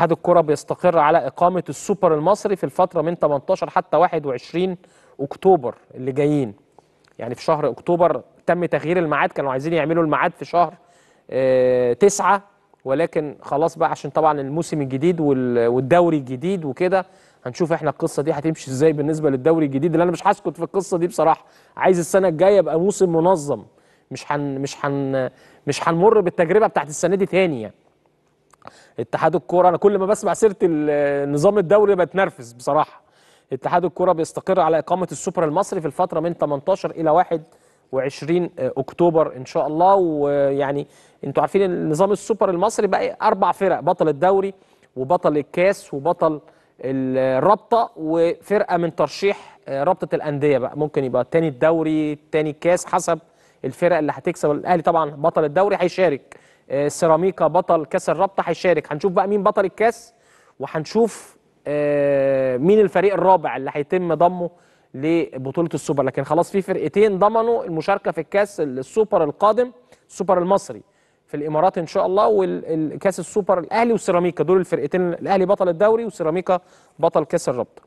اتحاد الكرة بيستقر على إقامة السوبر المصري في الفترة من 18 حتى 21 أكتوبر اللي جايين يعني في شهر أكتوبر تم تغيير الميعاد كانوا عايزين يعملوا الميعاد في شهر آه، تسعة ولكن خلاص بقى عشان طبعا الموسم الجديد والدوري الجديد وكده هنشوف احنا القصه دي هتمشي ازاي بالنسبه للدوري الجديد اللي انا مش هسكت في القصه دي بصراحه عايز السنه الجايه يبقى موسم منظم مش هن مش هن مش هنمر بالتجربه بتاعت السنه دي تاني يعني اتحاد الكوره انا كل ما بسمع سيره النظام الدوري بتنرفز بصراحه اتحاد الكوره بيستقر على اقامه السوبر المصري في الفتره من 18 الى 21 آه، اكتوبر ان شاء الله ويعني انتوا عارفين النظام السوبر المصري بقى إيه؟ اربع فرق بطل الدوري وبطل الكاس وبطل الرابطه وفرقه من ترشيح آه، رابطه الانديه بقى ممكن يبقى تاني الدوري تاني الكاس حسب الفرق اللي هتكسب الاهلي طبعا بطل الدوري هيشارك آه، سيراميكا بطل كاس الرابطه هيشارك هنشوف بقى مين بطل الكاس وهنشوف آه، مين الفريق الرابع اللي هيتم ضمه لبطوله السوبر لكن خلاص في فرقتين ضمنوا المشاركه في الكاس السوبر القادم السوبر المصري في الامارات ان شاء الله والكاس السوبر الاهلي وسيراميكا دول الفرقتين الاهلي بطل الدوري وسيراميكا بطل كاس الرابطه